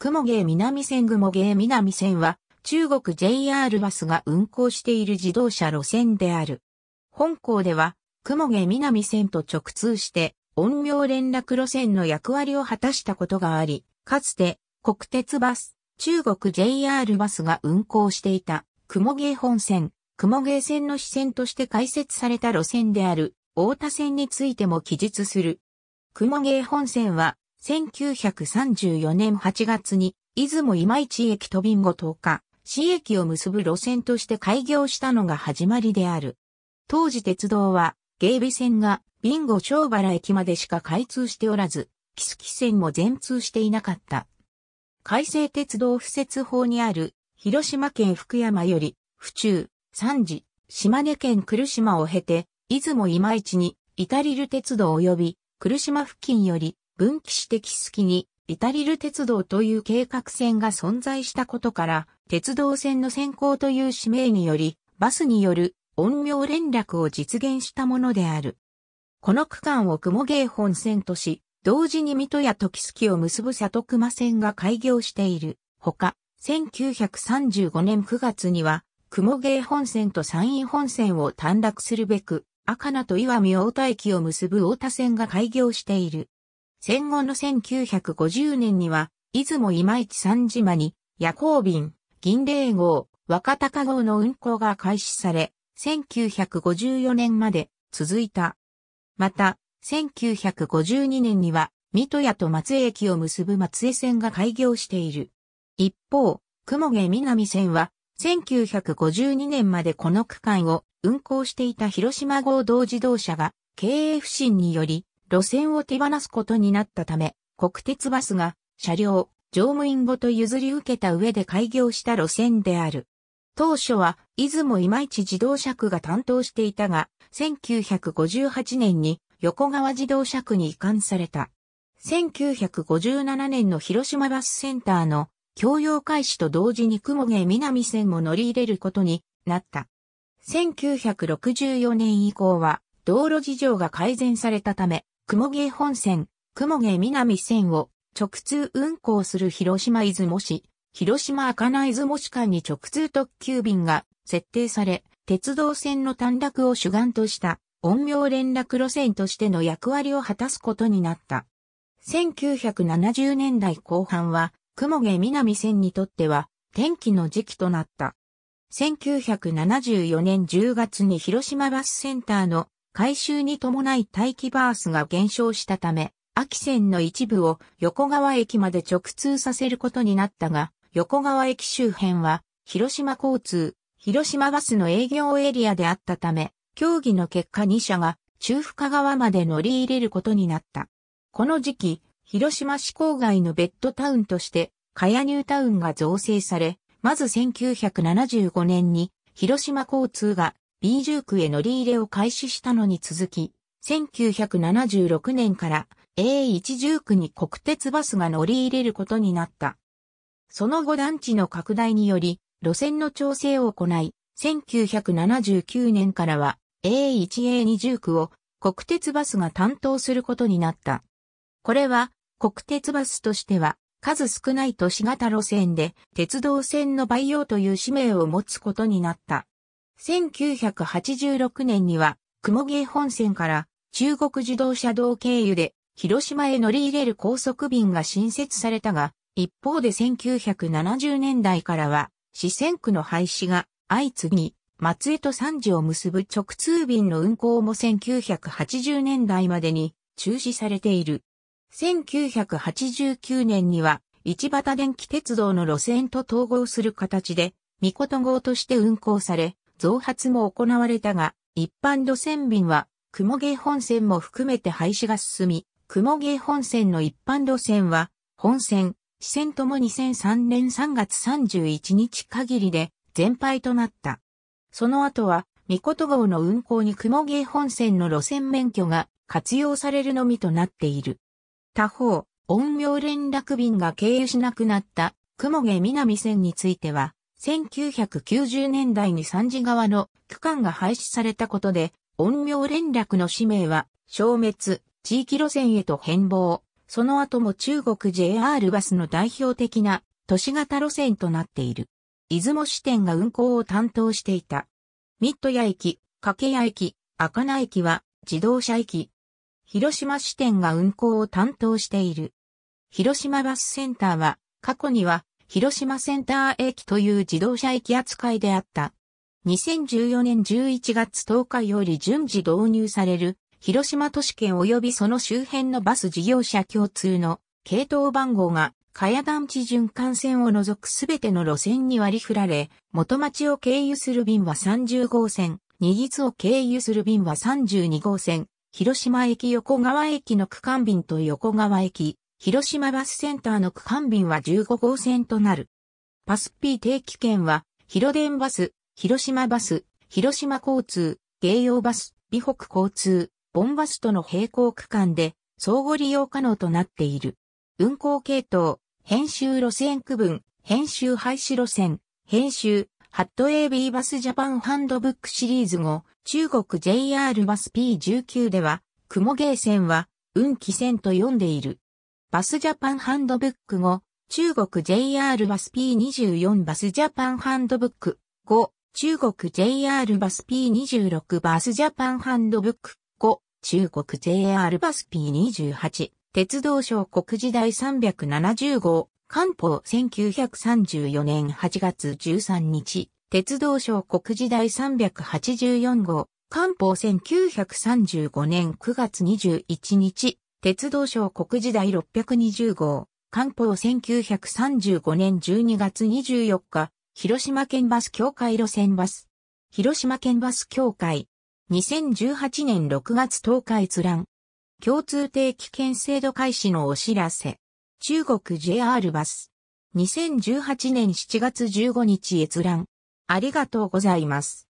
雲芸南線雲芸南線は、中国 JR バスが運行している自動車路線である。本校では、雲芸南線と直通して、音量連絡路線の役割を果たしたことがあり、かつて、国鉄バス、中国 JR バスが運行していた、雲芸本線、雲芸線の支線として開設された路線である、大田線についても記述する。雲芸本線は、1934年8月に、出雲今市駅とビンゴ10日、市駅を結ぶ路線として開業したのが始まりである。当時鉄道は、芸備線がビンゴ小原駅までしか開通しておらず、木月線も全通していなかった。改正鉄道敷設法にある、広島県福山より、府中、三次、島根県来島を経て、出雲今市に、至りる鉄道及び、来島付近より、分岐してキスに、イタリル鉄道という計画線が存在したことから、鉄道線の先行という使命により、バスによる音名連絡を実現したものである。この区間を雲芸本線とし、同時に水戸や時月を結ぶ里熊線が開業している。ほか、1935年9月には、雲芸本線と山陰本線を短絡するべく、赤名と岩見大田駅を結ぶ大田線が開業している。戦後の1950年には、出雲今市三島に夜行便、銀霊号、若鷹号の運行が開始され、1954年まで続いた。また、1952年には、水戸屋と松江駅を結ぶ松江線が開業している。一方、雲毛南線は、1952年までこの区間を運行していた広島号同自動車が経営不振により路線を手放すことになったため、国鉄バスが車両、乗務員ごと譲り受けた上で開業した路線である。当初は、出雲今市自動車区が担当していたが、1958年に横川自動車区に移管された。1957年の広島バスセンターの供用開始と同時に雲毛南線も乗り入れることになった。1964年以降は道路事情が改善されたため、雲芸本線、雲芸南線を直通運行する広島出雲市、広島赤内出雲市間に直通特急便が設定され、鉄道線の短絡を主眼とした音量連絡路線としての役割を果たすことになった。1970年代後半は、雲毛南線にとっては、天気の時期となった。1974年10月に広島バスセンターの回収に伴い待機バースが減少したため、秋線の一部を横川駅まで直通させることになったが、横川駅周辺は、広島交通、広島バスの営業エリアであったため、協議の結果2社が中深川まで乗り入れることになった。この時期、広島市郊外のベッドタウンとして、カヤニュータウンが造成され、まず1975年に広島交通が B 1ュへ乗り入れを開始したのに続き、1976年から A1 1ュに国鉄バスが乗り入れることになった。その後団地の拡大により、路線の調整を行い、1979年からは A1A2 ジュを国鉄バスが担当することになった。これは国鉄バスとしては数少ない都市型路線で鉄道線の培養という使命を持つことになった。1986年には、雲芸本線から中国自動車道経由で広島へ乗り入れる高速便が新設されたが、一方で1970年代からは四川区の廃止が相次ぎ、松江と三次を結ぶ直通便の運行も1980年代までに中止されている。1989年には、市畑電気鉄道の路線と統合する形で、見事号として運行され、増発も行われたが、一般路線便は、雲芸本線も含めて廃止が進み、雲芸本線の一般路線は、本線、支線とも2003年3月31日限りで全廃となった。その後は、三こ号の運行に雲芸本線の路線免許が活用されるのみとなっている。他方、音明連絡便が経由しなくなった雲芸南線については、1990年代に三次川の区間が廃止されたことで、音苗連絡の使命は消滅、地域路線へと変貌。その後も中国 JR バスの代表的な都市型路線となっている。出雲支店が運行を担当していた。ミッド屋駅、掛屋駅、赤名駅は自動車駅。広島支店が運行を担当している。広島バスセンターは過去には広島センター駅という自動車駅扱いであった。2014年11月10日より順次導入される、広島都市圏及びその周辺のバス事業者共通の系統番号が、茅団地循環線を除くすべての路線に割り振られ、元町を経由する便は30号線、新津を経由する便は32号線、広島駅横川駅の区間便と横川駅、広島バスセンターの区間便は15号線となる。パス P 定期券は、広電バス、広島バス、広島交通、京葉バス、美北交通、ボンバスとの並行区間で、相互利用可能となっている。運行系統、編集路線区分、編集廃止路線、編集、ハット AB バスジャパンハンドブックシリーズ後、中国 JR バス P19 では、雲芸線は、運気線と呼んでいる。バスジャパンハンドブック5、中国 JR バス P24 バスジャパンハンドブック5、中国 JR バス P26 バスジャパンハンドブック5、中国 JR バス P28 鉄道省国時代370号官報1934年8月13日鉄道省国時代384号官報1935年9月21日鉄道省国時代620号、官報1935年12月24日、広島県バス協会路線バス。広島県バス協会。2018年6月10日閲覧。共通定期券制度開始のお知らせ。中国 JR バス。2018年7月15日閲覧。ありがとうございます。